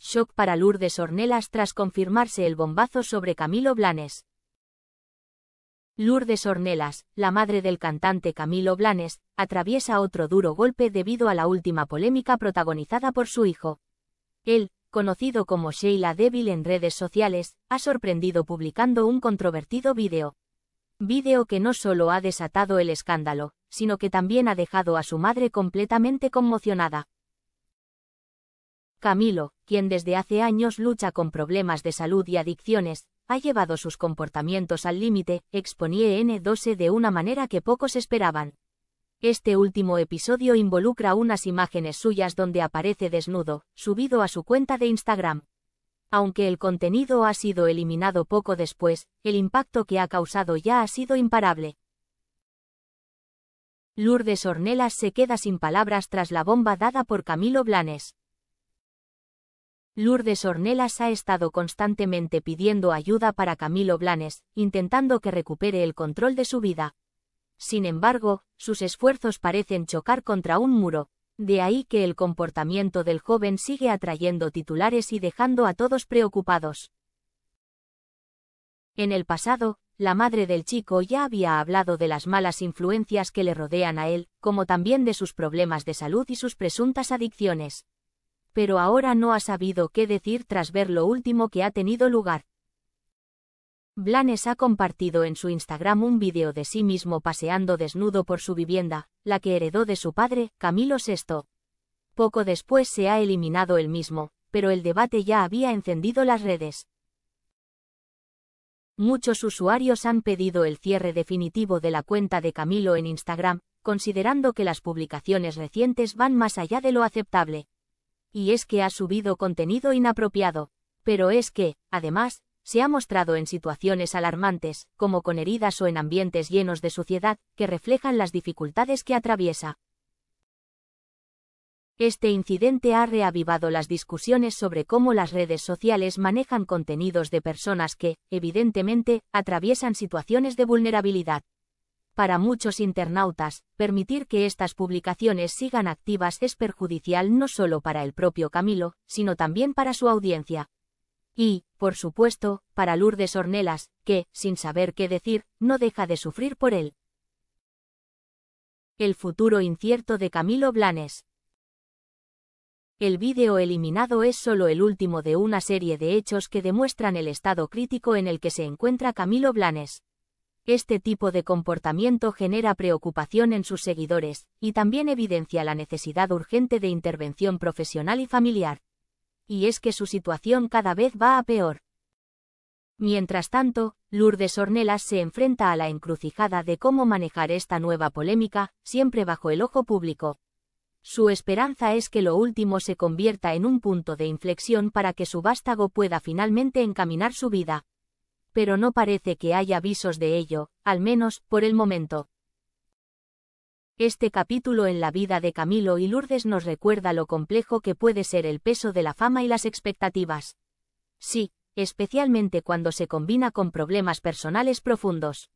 Shock para Lourdes Ornelas tras confirmarse el bombazo sobre Camilo Blanes. Lourdes Ornelas, la madre del cantante Camilo Blanes, atraviesa otro duro golpe debido a la última polémica protagonizada por su hijo. Él, conocido como Sheila Débil en redes sociales, ha sorprendido publicando un controvertido vídeo. Video que no solo ha desatado el escándalo, sino que también ha dejado a su madre completamente conmocionada. Camilo, quien desde hace años lucha con problemas de salud y adicciones, ha llevado sus comportamientos al límite, exponía N12 e de una manera que pocos esperaban. Este último episodio involucra unas imágenes suyas donde aparece desnudo, subido a su cuenta de Instagram. Aunque el contenido ha sido eliminado poco después, el impacto que ha causado ya ha sido imparable. Lourdes Ornelas se queda sin palabras tras la bomba dada por Camilo Blanes. Lourdes Ornelas ha estado constantemente pidiendo ayuda para Camilo Blanes, intentando que recupere el control de su vida. Sin embargo, sus esfuerzos parecen chocar contra un muro. De ahí que el comportamiento del joven sigue atrayendo titulares y dejando a todos preocupados. En el pasado, la madre del chico ya había hablado de las malas influencias que le rodean a él, como también de sus problemas de salud y sus presuntas adicciones. Pero ahora no ha sabido qué decir tras ver lo último que ha tenido lugar. Blanes ha compartido en su Instagram un vídeo de sí mismo paseando desnudo por su vivienda, la que heredó de su padre, Camilo VI. Poco después se ha eliminado el mismo, pero el debate ya había encendido las redes. Muchos usuarios han pedido el cierre definitivo de la cuenta de Camilo en Instagram, considerando que las publicaciones recientes van más allá de lo aceptable. Y es que ha subido contenido inapropiado. Pero es que, además, se ha mostrado en situaciones alarmantes, como con heridas o en ambientes llenos de suciedad, que reflejan las dificultades que atraviesa. Este incidente ha reavivado las discusiones sobre cómo las redes sociales manejan contenidos de personas que, evidentemente, atraviesan situaciones de vulnerabilidad. Para muchos internautas, permitir que estas publicaciones sigan activas es perjudicial no solo para el propio Camilo, sino también para su audiencia. Y, por supuesto, para Lourdes Ornelas, que, sin saber qué decir, no deja de sufrir por él. El futuro incierto de Camilo Blanes. El vídeo eliminado es solo el último de una serie de hechos que demuestran el estado crítico en el que se encuentra Camilo Blanes. Este tipo de comportamiento genera preocupación en sus seguidores, y también evidencia la necesidad urgente de intervención profesional y familiar y es que su situación cada vez va a peor. Mientras tanto, Lourdes Ornelas se enfrenta a la encrucijada de cómo manejar esta nueva polémica, siempre bajo el ojo público. Su esperanza es que lo último se convierta en un punto de inflexión para que su vástago pueda finalmente encaminar su vida. Pero no parece que haya avisos de ello, al menos, por el momento. Este capítulo en la vida de Camilo y Lourdes nos recuerda lo complejo que puede ser el peso de la fama y las expectativas. Sí, especialmente cuando se combina con problemas personales profundos.